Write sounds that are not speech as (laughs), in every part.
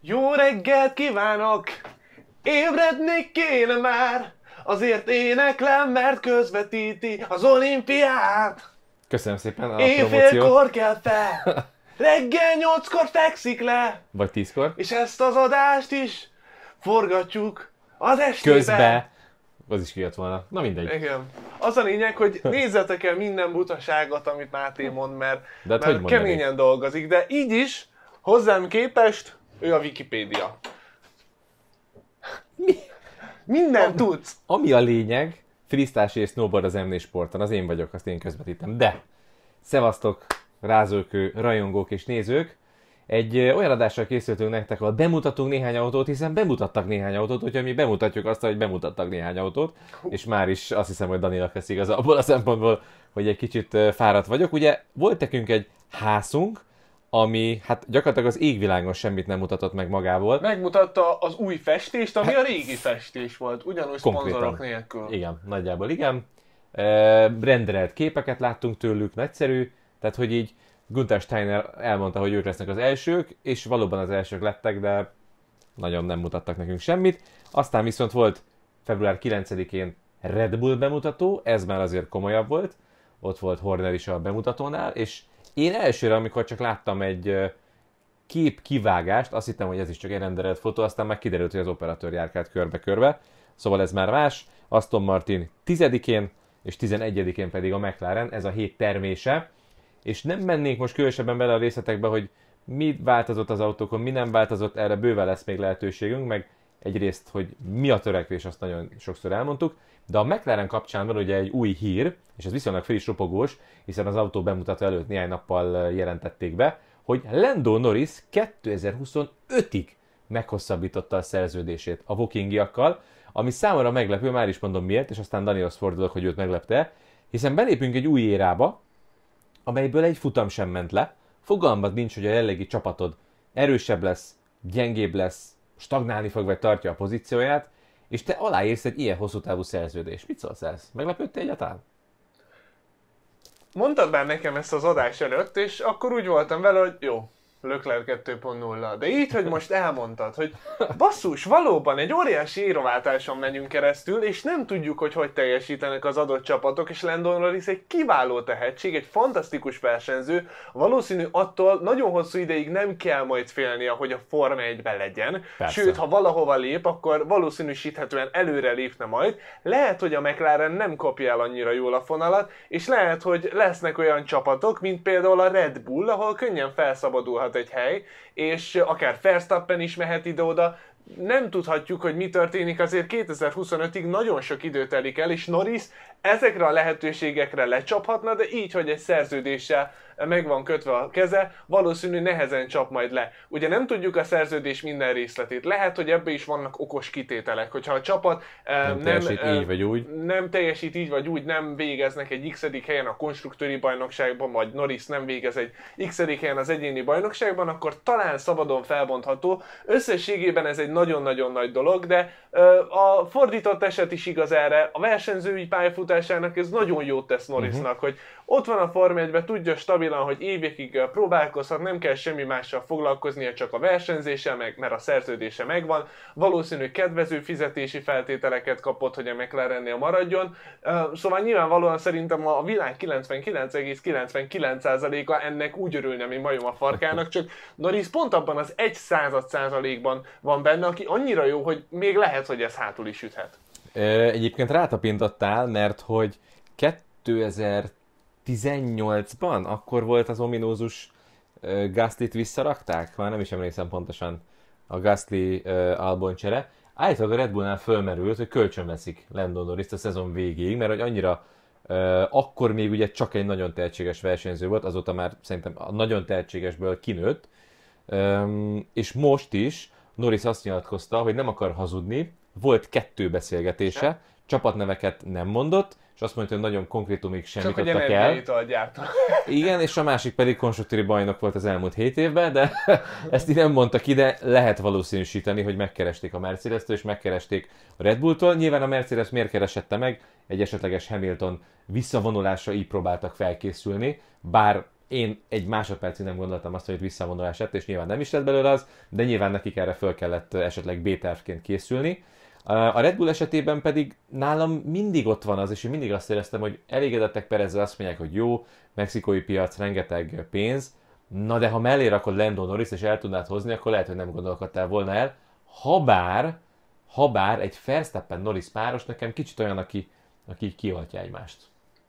Jó reggelt kívánok! ébredni kéne már! Azért éneklem, mert közvetíti az olimpiát! Köszönöm szépen a Éjfélkor kell fel! (laughs) Reggel nyolckor fekszik le! Vagy tízkor. És ezt az adást is forgatjuk az estében. Közbe az is kijött volna. Na mindegy. Igen. Az a lényeg, hogy (laughs) nézzetek el minden butaságot, amit Máté mond, mert, de hát mert hogy keményen dolgozik, de így is hozzám képest ő a Wikipédia. Mi? Minden ami, tudsz. Ami a lényeg, frisztás és snowboard az MD sporton, az én vagyok, azt én közvetítem. De, szevasztok, rázókő, rajongók és nézők, egy olyan adással készültünk nektek, ahol bemutatunk néhány autót, hiszen bemutattak néhány autót, hogyha mi bemutatjuk azt, hogy bemutattak néhány autót, és már is azt hiszem, hogy Danila lesz igaz abból a szempontból, hogy egy kicsit fáradt vagyok. Ugye volt nekünk egy házunk, ami hát gyakorlatilag az égvilágon semmit nem mutatott meg magából. Megmutatta az új festést, ami hát, a régi festés volt, ugyanúgy szponzorok nélkül. Igen, nagyjából igen. Uh, renderelt képeket láttunk tőlük, nagyszerű, tehát hogy így Gunther Steiner elmondta, hogy ők lesznek az elsők, és valóban az elsők lettek, de nagyon nem mutattak nekünk semmit. Aztán viszont volt február 9-én Red Bull bemutató, ez már azért komolyabb volt, ott volt Horner is a bemutatónál, és én elsőre, amikor csak láttam egy kép kivágást, azt hittem, hogy ez is csak egy renderelt fotó, aztán már kiderült, hogy az operatőr járkált körbe-körbe, szóval ez már más. Aston Martin 10-én és 11-én pedig a McLaren, ez a hét termése és nem mennénk most különösebben bele a részletekbe, hogy mi változott az autókon, mi nem változott, erre bőven lesz még lehetőségünk, meg egyrészt, hogy mi a törekvés, azt nagyon sokszor elmondtuk, de a McLaren kapcsán van ugye egy új hír, és ez viszonylag friss ropogós, hiszen az autó bemutató előtt néhány nappal jelentették be, hogy Lando Norris 2025-ig meghosszabbította a szerződését a Vokingiakkal, ami számomra meglepő, már is mondom miért, és aztán Danihoz fordulok, hogy őt meglepte, hiszen belépünk egy új érába, amelyből egy futam sem ment le. Fogalmad nincs, hogy a jellegi csapatod erősebb lesz, gyengébb lesz, stagnálni fog, vagy tartja a pozícióját, és te aláírsz egy ilyen hosszú távú szerződés. Mit szólsz ez? Meglepődtél egyáltalán? Mondtad már nekem ezt az adás előtt, és akkor úgy voltam vele, hogy jó, Lökler 2.0. De így, hogy most elmondtad, hogy basszus, valóban egy óriási íróváltáson menjünk keresztül, és nem tudjuk, hogy hogy teljesítenek az adott csapatok, és Landon Norris egy kiváló tehetség, egy fantasztikus versenyző, valószínű attól nagyon hosszú ideig nem kell majd félnie, hogy a Forma 1 legyen, Persze. sőt, ha valahova lép, akkor valószínűsíthetően előre lépne majd. Lehet, hogy a McLaren nem kapja el annyira jól a fonalat, és lehet, hogy lesznek olyan csapatok, mint például a Red Bull, ahol könnyen felszabadulhat elfoglalt egy hely, és akár Verstappen is mehet ide-oda, nem tudhatjuk, hogy mi történik, azért 2025-ig nagyon sok idő telik el, és Norris ezekre a lehetőségekre lecsaphatna, de így, hogy egy szerződéssel meg van kötve a keze, valószínű nehezen csap majd le. Ugye nem tudjuk a szerződés minden részletét, lehet, hogy ebbe is vannak okos kitételek, hogyha a csapat eh, nem, nem teljesít nem, eh, így vagy úgy, nem teljesít így vagy úgy, nem végeznek egy x helyen a konstruktőri bajnokságban, vagy Norris nem végez egy x helyen az egyéni bajnokságban, akkor talán szabadon felbontható. Összességében ez egy nagyon-nagyon nagy dolog, de eh, a fordított eset is igaz erre, a versenyzői pályafutásának ez nagyon jót tesz mhm. Norrisnak, uh-huh. hogy ott van a Form 1 tudja stabilan, hogy évekig próbálkozhat, nem kell semmi mással foglalkoznia, csak a versenyzése, meg, mert a szerződése megvan. Valószínű kedvező fizetési feltételeket kapott, hogy a McLarennél maradjon. Szóval nyilvánvalóan szerintem a világ 99,99%-a ennek úgy örülne, mint majom a farkának, csak Norris pont abban az egy század százalékban van benne, aki annyira jó, hogy még lehet, hogy ez hátul is üthet. Egyébként rátapintottál, mert hogy 2000 18-ban? Akkor volt az ominózus uh, Gaslit visszarakták? Már nem is emlékszem pontosan a Gasly uh, Albon csere. Állítólag a Red Bullnál fölmerült, hogy kölcsönveszik Landon Norris a szezon végéig, mert hogy annyira uh, akkor még ugye csak egy nagyon tehetséges versenyző volt, azóta már szerintem a nagyon tehetségesből kinőtt, um, és most is Norris azt nyilatkozta, hogy nem akar hazudni, volt kettő beszélgetése, csapatneveket nem mondott, és azt mondta, hogy nagyon konkrétumig semmit Csak, adtak el. Igen, és a másik pedig konstruktúri bajnok volt az elmúlt hét évben, de (laughs) ezt így nem mondtak ide, lehet valószínűsíteni, hogy megkeresték a Mercedes-től, és megkeresték a Red Bull-tól. Nyilván a Mercedes miért keresette meg? Egy esetleges Hamilton visszavonulása így próbáltak felkészülni, bár én egy másodpercig nem gondoltam azt, hogy visszavonulás lett, és nyilván nem is lett belőle az, de nyilván nekik erre föl kellett esetleg b készülni. A Red Bull esetében pedig nálam mindig ott van az, és én mindig azt éreztem, hogy elégedettek Perezzel, azt mondják, hogy jó, mexikói piac, rengeteg pénz, na de ha mellé rakod Lando Norris és el tudnád hozni, akkor lehet, hogy nem gondolkodtál volna el, habár, habár egy Verstappen Norris páros nekem kicsit olyan, aki, aki kioltja egymást.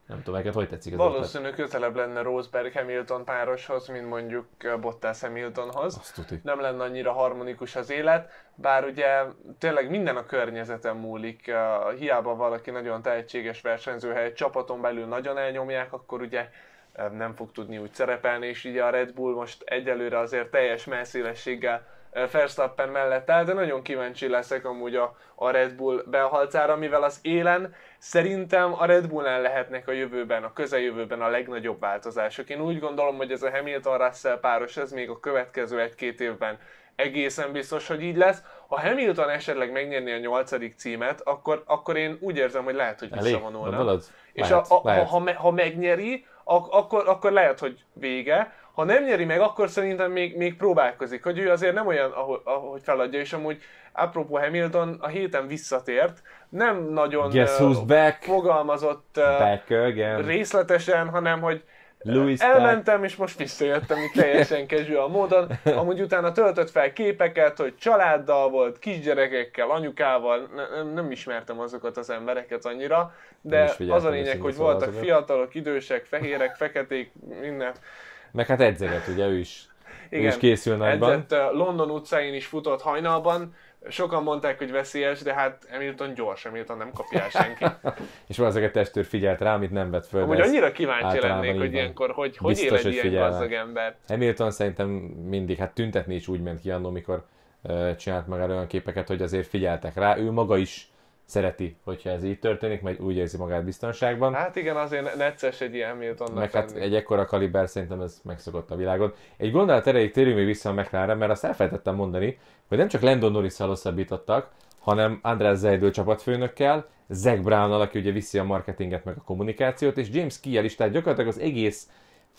Nem tudom, neked hogy tetszik ez Valószínű közelebb lenne Rosberg Hamilton pároshoz, mint mondjuk Bottas Hamiltonhoz. Nem lenne annyira harmonikus az élet, bár ugye tényleg minden a környezetem múlik. Hiába valaki nagyon tehetséges versenyző, ha egy csapaton belül nagyon elnyomják, akkor ugye eh, nem fog tudni úgy szerepelni, és ugye a Red Bull most egyelőre azért teljes messzélességgel Verstappen mellett áll, de nagyon kíváncsi leszek amúgy a, a Red Bull belhalcára, mivel az élen szerintem a Red Bullnál lehetnek a jövőben, a közeljövőben a legnagyobb változások. Én úgy gondolom, hogy ez a Hamilton-Russell páros, ez még a következő egy-két évben egészen biztos, hogy így lesz. Ha Hamilton esetleg megnyerni a nyolcadik címet, akkor, akkor én úgy érzem, hogy lehet, hogy visszavonulna. És lehet, a, a, lehet. Ha, ha megnyeri, ak- akkor, akkor lehet, hogy vége ha nem nyeri meg, akkor szerintem még, még próbálkozik, hogy ő azért nem olyan, ahogy, ahogy feladja, és amúgy apropó Hamilton a héten visszatért, nem nagyon uh, back? fogalmazott uh, back részletesen, hanem hogy Louis elmentem, back. és most visszajöttem itt teljesen a (laughs) módon. Amúgy utána töltött fel képeket, hogy családdal volt, kisgyerekekkel, anyukával, nem, nem ismertem azokat az embereket annyira, de az a lényeg, hogy voltak azokat. fiatalok, idősek, fehérek, feketék, minden meg hát edzeget, ugye ő is, Igen, ő is készül nagyban. Edzett, London utcáin is futott hajnalban, sokan mondták, hogy veszélyes, de hát Hamilton gyors, Hamilton nem kapja el senki. (laughs) és valószínűleg a testőr figyelt rá, amit nem vett föl. Amúgy annyira kíváncsi lennék, hogy ilyenkor, hogy, hogy Biztos, él egy hogy ilyen figyel gazdag ember. Hamilton szerintem mindig, hát tüntetni is úgy ment ki annól, mikor uh, csinált magára olyan képeket, hogy azért figyeltek rá. Ő maga is szereti, hogyha ez így történik, mert úgy érzi magát biztonságban. Hát igen, azért necces egy ilyen Hamiltonnak Meg hát egy ekkora kaliber szerintem ez megszokott a világon. Egy gondolat erejéig térjünk még vissza a McLaren, mert azt elfelejtettem mondani, hogy nem csak Landon norris hosszabbítottak, hanem András Zeidő csapatfőnökkel, Zach brown aki ugye viszi a marketinget meg a kommunikációt, és James Kiel is, tehát gyakorlatilag az egész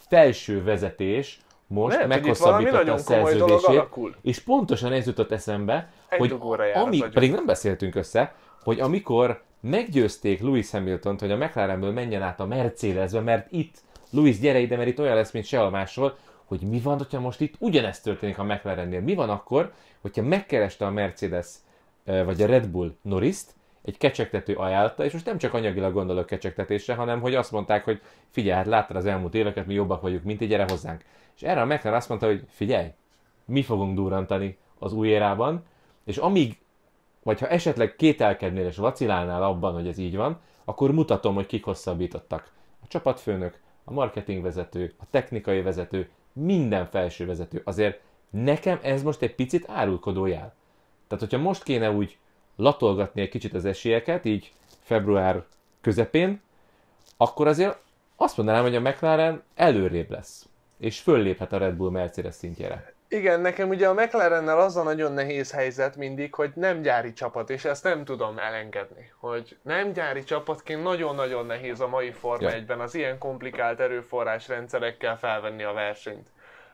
felső vezetés, most Lehet, meghosszabbította a szerződését, és pontosan ez jutott eszembe, Egy hogy ami, pedig nem beszéltünk össze, hogy amikor meggyőzték Lewis hamilton hogy a McLarenből menjen át a Mercedesbe, mert itt, Lewis gyere ide, mert itt olyan lesz, mint sehol máshol, hogy mi van, hogyha most itt ugyanezt történik a McLarennél. Mi van akkor, hogyha megkereste a Mercedes eh, vagy a Red Bull Norris-t, egy kecsegtető ajánlata, és most nem csak anyagilag gondolok kecsegtetésre, hanem hogy azt mondták, hogy figyelj, hát láttad az elmúlt éveket, mi jobbak vagyunk, mint egy gyere hozzánk. És erre a McLaren azt mondta, hogy figyelj, mi fogunk durrantani az új érában, és amíg, vagy ha esetleg kételkednél és vacilálnál abban, hogy ez így van, akkor mutatom, hogy kik hosszabbítottak. A csapatfőnök, a marketingvezető, a technikai vezető, minden felső vezető. Azért nekem ez most egy picit árulkodó jel. Tehát, hogyha most kéne úgy latolgatni egy kicsit az esélyeket, így február közepén, akkor azért azt mondanám, hogy a McLaren előrébb lesz, és fölléphet a Red Bull Mercedes szintjére. Igen, nekem ugye a McLarennel az a nagyon nehéz helyzet mindig, hogy nem gyári csapat, és ezt nem tudom elengedni. Hogy nem gyári csapatként nagyon-nagyon nehéz a mai Forma ja. 1 az ilyen komplikált erőforrás rendszerekkel felvenni a versenyt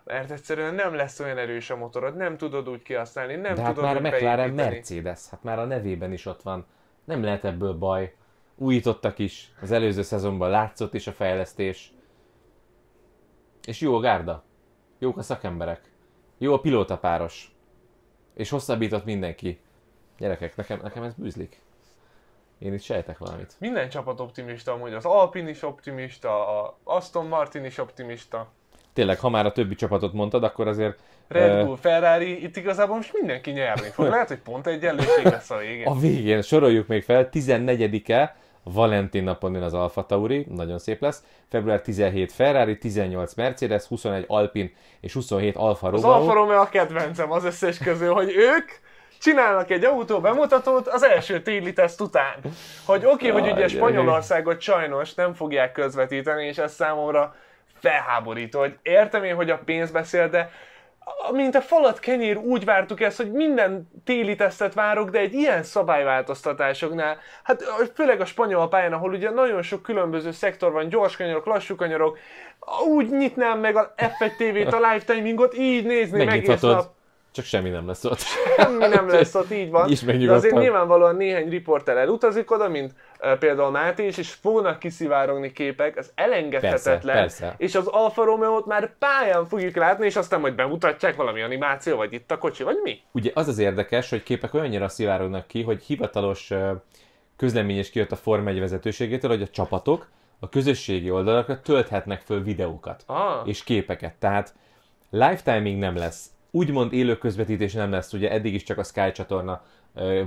mert egyszerűen nem lesz olyan erős a motorod, nem tudod úgy kihasználni, nem De hát tudod már a McLaren beépíteni. Mercedes, hát már a nevében is ott van, nem lehet ebből baj. Újítottak is, az előző szezonban látszott is a fejlesztés. És jó a gárda, jók a szakemberek, jó a pilótapáros, és hosszabbított mindenki. Gyerekek, nekem, nekem ez bűzlik. Én itt sejtek valamit. Minden csapat optimista amúgy, az Alpin is optimista, a Aston Martin is optimista tényleg, ha már a többi csapatot mondtad, akkor azért... Red eh, Bull, uh, Ferrari, itt igazából most mindenki nyerni fog. Lehet, hogy pont egy lesz a végén. (laughs) A végén, soroljuk még fel, 14-e, Valentin napon jön az Alfa Tauri, nagyon szép lesz. Február 17 Ferrari, 18 Mercedes, 21 Alpin és 27 Alfa Romeo. Az Alfa Romeo a kedvencem az összes közül, hogy ők csinálnak egy autó bemutatót az első téli teszt után. Hogy oké, okay, hogy ugye Spanyolországot sajnos nem fogják közvetíteni, és ez számomra felháborító, hogy értem én, hogy a pénz beszél, de mint a falat kenyér úgy vártuk ezt, hogy minden téli tesztet várok, de egy ilyen szabályváltoztatásoknál, hát főleg a spanyol pályán, ahol ugye nagyon sok különböző szektor van, gyors kanyarok, lassú kanyarok, úgy nyitnám meg a F1 TV-t, a live timingot, így nézni meg a csak semmi nem lesz ott. Semmi nem lesz ott, így van. De azért nyilvánvalóan néhány riporter elutazik oda, mint uh, például Máté is, és fognak kiszivárogni képek, ez elengedhetetlen. Persze, persze. És az Alfa romeo már pályán fogjuk látni, és aztán majd bemutatják valami animáció, vagy itt a kocsi, vagy mi? Ugye az az érdekes, hogy képek olyannyira szivárognak ki, hogy hivatalos uh, közlemény is kijött a Form 1 vezetőségétől, hogy a csapatok a közösségi oldalakra tölthetnek föl videókat ah. és képeket. Tehát lifetiming nem lesz úgymond élő közvetítés nem lesz, ugye eddig is csak a Sky csatorna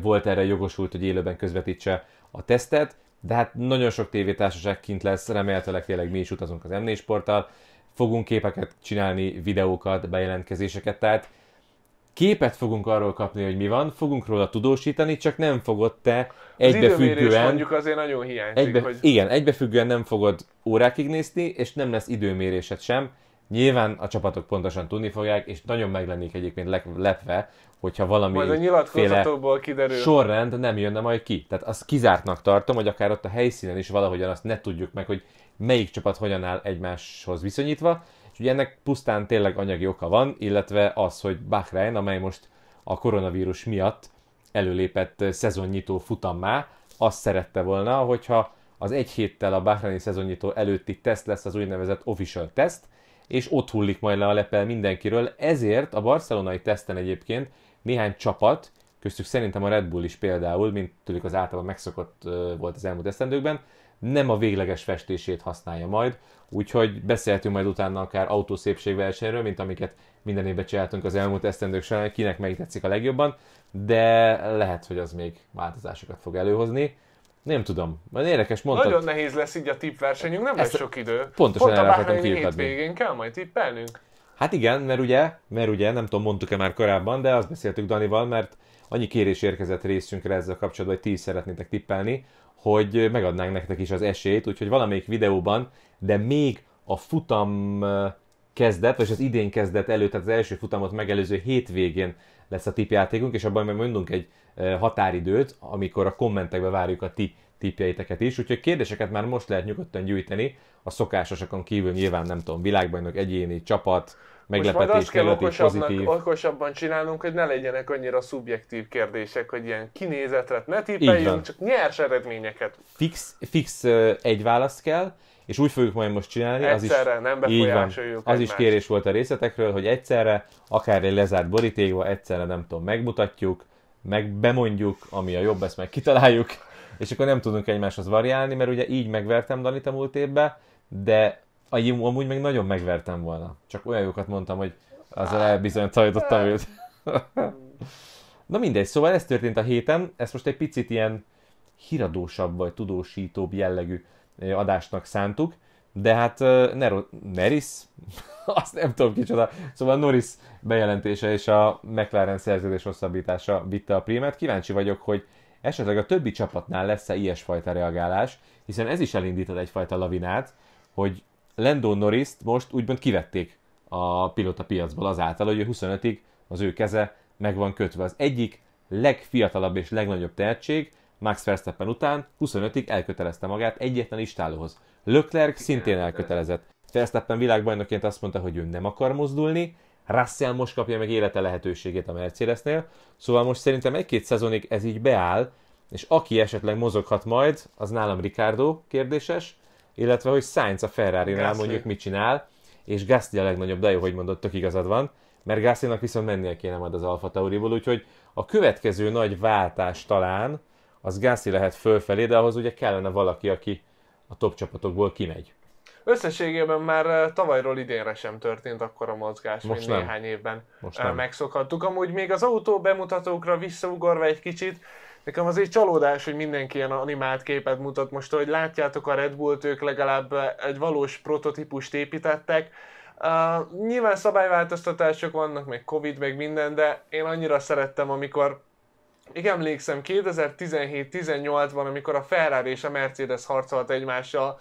volt erre jogosult, hogy élőben közvetítse a tesztet, de hát nagyon sok tévétársaság kint lesz, remélhetőleg tényleg mi is utazunk az m sporttal, fogunk képeket csinálni, videókat, bejelentkezéseket, tehát képet fogunk arról kapni, hogy mi van, fogunk róla tudósítani, csak nem fogod te egybefüggően... mondjuk azért nagyon hiányzik, egybe, hogy... Igen, egybefüggően nem fogod órákig nézni, és nem lesz időmérésed sem, Nyilván a csapatok pontosan tudni fogják, és nagyon meg lennék egyébként lepve, hogyha valami majd a nyilatkozatokból kiderül. sorrend nem jönne majd ki. Tehát azt kizártnak tartom, hogy akár ott a helyszínen is valahogyan azt ne tudjuk meg, hogy melyik csapat hogyan áll egymáshoz viszonyítva. És ugye ennek pusztán tényleg anyagi oka van, illetve az, hogy Bahrein, amely most a koronavírus miatt előlépett szezonnyitó futammá, azt szerette volna, hogyha az egy héttel a Bahreini szezonnyitó előtti teszt lesz az úgynevezett official teszt, és ott hullik majd le a lepel mindenkiről. Ezért a barcelonai teszten egyébként néhány csapat, köztük szerintem a Red Bull is például, mint tőlük az általában megszokott volt az elmúlt esztendőkben, nem a végleges festését használja majd, úgyhogy beszélhetünk majd utána akár autószépségversenyről, mint amiket minden évben csináltunk az elmúlt esztendők során, kinek melyik tetszik a legjobban, de lehet, hogy az még változásokat fog előhozni. Nem tudom, majd érdekes mondtad. Nagyon nehéz lesz így a tippversenyünk, nem lesz sok idő. Pontosan Pont erre akartam kiukadni. végén kell majd tippelnünk. Hát igen, mert ugye, mert ugye, nem tudom, mondtuk-e már korábban, de azt beszéltük Danival, mert annyi kérés érkezett részünkre ezzel kapcsolatban, hogy ti is szeretnétek tippelni, hogy megadnánk nektek is az esélyt, úgyhogy valamelyik videóban, de még a futam kezdet, vagy az idén kezdet előtt, tehát az első futamot megelőző hétvégén lesz a tipjátékunk, és abban majd mondunk egy határidőt, amikor a kommentekbe várjuk a ti tippjeiteket is, úgyhogy kérdéseket már most lehet nyugodtan gyűjteni, a szokásosakon kívül nyilván nem tudom, világbajnok, egyéni, csapat, meglepetés és pozitív. okosabban csinálnunk, hogy ne legyenek annyira szubjektív kérdések, hogy ilyen kinézetre ne tippeljünk, csak nyers eredményeket. Fix, fix egy válasz kell, és úgy fogjuk majd most csinálni. Egyszerre, az is, nem befolyásoljuk Az is kérés volt a részletekről, hogy egyszerre, akár egy lezárt borítékba, egyszerre nem tudom, megmutatjuk, meg bemondjuk, ami a jobb, ezt meg kitaláljuk, és akkor nem tudunk egymáshoz variálni, mert ugye így megvertem Danit a múlt évben, de amúgy meg nagyon megvertem volna. Csak olyan jókat mondtam, hogy azzal elbizonytalanítottam őt. (laughs) Na mindegy, szóval ez történt a héten, ezt most egy picit ilyen híradósabb vagy tudósítóbb jellegű adásnak szántuk, de hát Nero, Neris, (laughs) azt nem tudom kicsoda, szóval Norris bejelentése és a McLaren szerződés hosszabbítása vitte a prímet. Kíváncsi vagyok, hogy esetleg a többi csapatnál lesz-e ilyesfajta reagálás, hiszen ez is elindított egyfajta lavinát, hogy Lando norris most úgymond kivették a pilota piacból azáltal, hogy 25-ig az ő keze meg van kötve. Az egyik legfiatalabb és legnagyobb tehetség Max Verstappen után 25-ig elkötelezte magát egyetlen istálóhoz. Leclerc szintén hát elkötelezett. Verstappen világbajnokként azt mondta, hogy ő nem akar mozdulni, Russell most kapja meg élete lehetőségét a Mercedesnél, szóval most szerintem egy-két szezonig ez így beáll, és aki esetleg mozoghat majd, az nálam Ricardo kérdéses, illetve hogy Sainz a Ferrari-nál mondjuk mit csinál, és Gasly a legnagyobb, de jó, hogy mondott, tök igazad van, mert gasly viszont mennie kéne majd az Alfa Tauriból, úgyhogy a következő nagy váltás talán, az Gasly lehet fölfelé, de ahhoz ugye kellene valaki, aki a top csapatokból kimegy. Összességében már eh, tavalyról idénre sem történt akkora mozgás, Most mint nem. néhány évben Most eh, nem. megszokhattuk. Amúgy még az autó bemutatókra visszaugorva egy kicsit, Nekem az egy csalódás, hogy mindenki ilyen animált képet mutat most, hogy látjátok a Red Bull-t, ők legalább egy valós prototípust építettek. Uh, nyilván szabályváltoztatások vannak, meg Covid, meg minden, de én annyira szerettem, amikor igen, emlékszem, 2017-18-ban, amikor a Ferrari és a Mercedes harcolt egymással,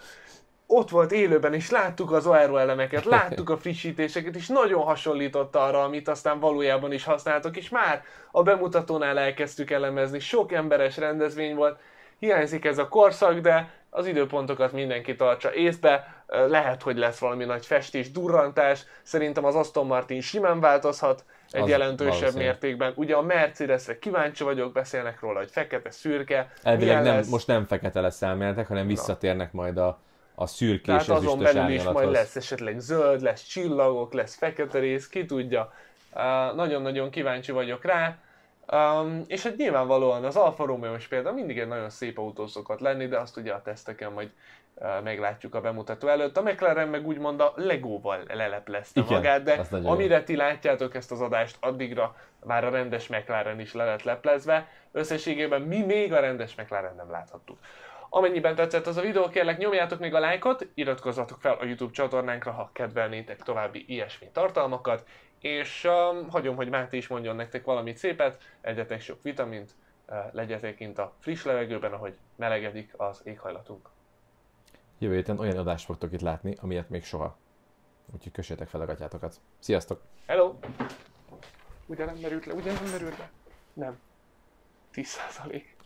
ott volt élőben, és láttuk az elemeket, láttuk a frissítéseket, és nagyon hasonlított arra, amit aztán valójában is használtok, és már a bemutatónál elkezdtük elemezni, sok emberes rendezvény volt, hiányzik ez a korszak, de az időpontokat mindenki tartsa észbe, lehet, hogy lesz valami nagy festés, durrantás, szerintem az Aston Martin simán változhat, egy az jelentősebb valószínű. mértékben. Ugye a Mercedesre kíváncsi vagyok, beszélnek róla, hogy fekete, szürke. Elvileg nem, most nem fekete lesz elméletek, hanem visszatérnek majd a a szürkés Tehát az azon belül is majd lesz esetleg zöld, lesz csillagok, lesz fekete rész, ki tudja. Uh, nagyon-nagyon kíváncsi vagyok rá. Um, és hát nyilvánvalóan az Alfa Romeo is például mindig egy nagyon szép autó szokott lenni, de azt ugye a teszteken majd uh, meglátjuk a bemutató előtt. A McLaren meg úgymond a Legóval leleplezte Igen, magát, de amire ti látjátok ezt az adást, addigra már a rendes McLaren is le lett leplezve. Összességében mi még a rendes McLaren nem láthattuk. Amennyiben tetszett az a videó, kérlek nyomjátok még a lájkot, iratkozzatok fel a YouTube csatornánkra, ha kedvelnétek további ilyesmi tartalmakat, és um, hagyom, hogy Máté is mondjon nektek valamit szépet, egyetek sok vitamint, uh, legyetek kint a friss levegőben, ahogy melegedik az éghajlatunk. Jövő héten olyan adást fogtok itt látni, amilyet még soha. Úgyhogy kössétek fel a gatyátokat. Sziasztok! Hello! Ugye nem merült le, ugye nem merült le? Nem. 10 százalék.